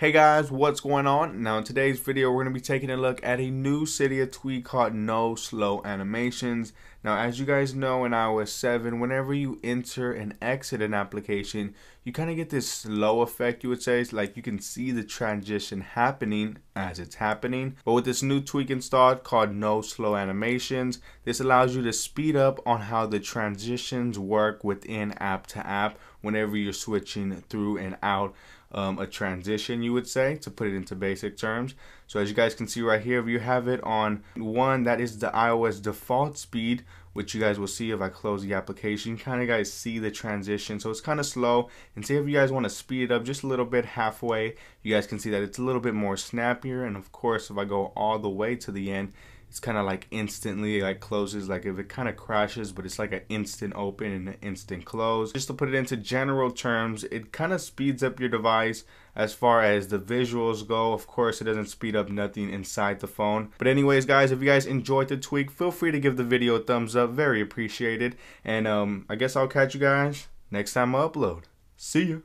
Hey guys, what's going on? Now in today's video, we're going to be taking a look at a new City of Tweed called No Slow Animations. Now as you guys know in iOS 7, whenever you enter and exit an application, you kind of get this slow effect you would say. It's like you can see the transition happening as it's happening. But with this new tweak installed called No Slow Animations, this allows you to speed up on how the transitions work within app to app whenever you're switching through and out um, a transition, you would say, to put it into basic terms. So as you guys can see right here, if you have it on one, that is the iOS default speed, which you guys will see if I close the application. kind of guys see the transition. So it's kind of slow. And see if you guys want to speed it up just a little bit halfway. You guys can see that it's a little bit more snappier. And of course, if I go all the way to the end, it's kind of like instantly like closes like if it kind of crashes but it's like an instant open and an instant close just to put it into general terms it kind of speeds up your device as far as the visuals go of course it doesn't speed up nothing inside the phone but anyways guys if you guys enjoyed the tweak feel free to give the video a thumbs up very appreciated and um i guess i'll catch you guys next time i upload see you